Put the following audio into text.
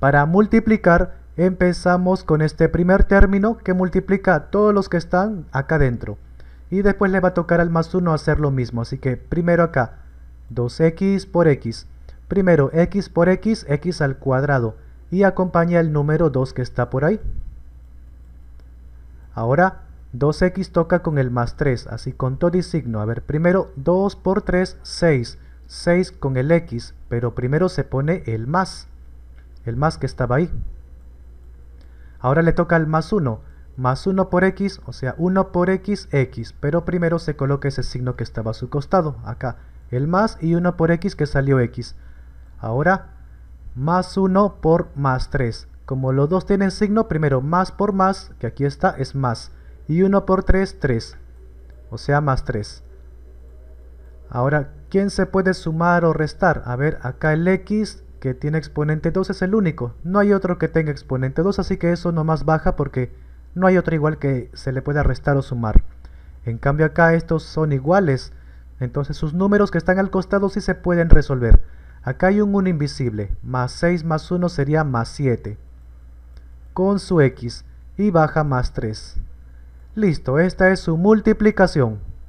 Para multiplicar, empezamos con este primer término que multiplica todos los que están acá adentro Y después le va a tocar al más 1 hacer lo mismo. Así que primero acá, 2x por x. Primero x por x, x al cuadrado. Y acompaña el número 2 que está por ahí. Ahora 2x toca con el más 3, así con todo y signo. A ver, primero 2 por 3, 6. 6 con el x, pero primero se pone el más el más que estaba ahí. Ahora le toca al más 1, más 1 por x, o sea 1 por x, x, pero primero se coloca ese signo que estaba a su costado, acá, el más y 1 por x que salió x. Ahora, más 1 por más 3. Como los dos tienen signo, primero más por más, que aquí está, es más, y 1 por 3, 3, o sea más 3. Ahora, ¿quién se puede sumar o restar? A ver, acá el x que tiene exponente 2 es el único. No hay otro que tenga exponente 2, así que eso no más baja porque no hay otro igual que se le pueda restar o sumar. En cambio acá estos son iguales, entonces sus números que están al costado sí se pueden resolver. Acá hay un 1 invisible, más 6 más 1 sería más 7, con su x, y baja más 3. Listo, esta es su multiplicación.